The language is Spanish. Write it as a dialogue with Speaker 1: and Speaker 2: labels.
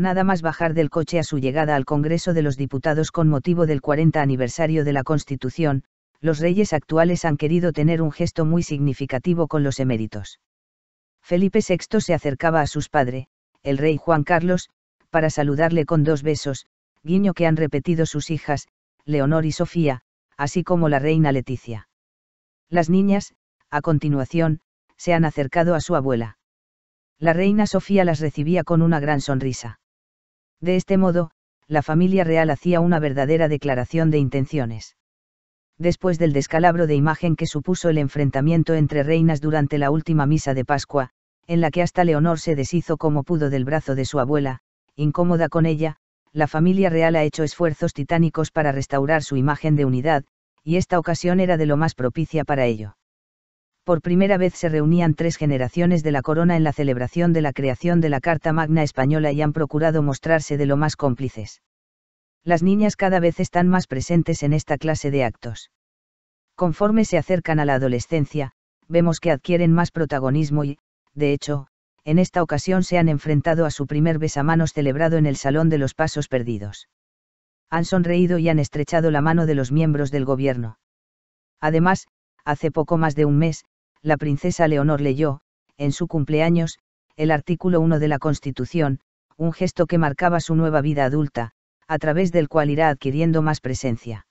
Speaker 1: nada más bajar del coche a su llegada al Congreso de los Diputados con motivo del 40 aniversario de la Constitución, los reyes actuales han querido tener un gesto muy significativo con los eméritos. Felipe VI se acercaba a sus padres, el rey Juan Carlos, para saludarle con dos besos, guiño que han repetido sus hijas, Leonor y Sofía, así como la reina Leticia. Las niñas, a continuación, se han acercado a su abuela. La reina Sofía las recibía con una gran sonrisa. De este modo, la familia real hacía una verdadera declaración de intenciones. Después del descalabro de imagen que supuso el enfrentamiento entre reinas durante la última misa de Pascua, en la que hasta Leonor se deshizo como pudo del brazo de su abuela, incómoda con ella, la familia real ha hecho esfuerzos titánicos para restaurar su imagen de unidad, y esta ocasión era de lo más propicia para ello por primera vez se reunían tres generaciones de la corona en la celebración de la creación de la Carta Magna Española y han procurado mostrarse de lo más cómplices. Las niñas cada vez están más presentes en esta clase de actos. Conforme se acercan a la adolescencia, vemos que adquieren más protagonismo y, de hecho, en esta ocasión se han enfrentado a su primer besamanos celebrado en el Salón de los Pasos Perdidos. Han sonreído y han estrechado la mano de los miembros del gobierno. Además, hace poco más de un mes, la princesa Leonor leyó, en su cumpleaños, el artículo 1 de la Constitución, un gesto que marcaba su nueva vida adulta, a través del cual irá adquiriendo más presencia.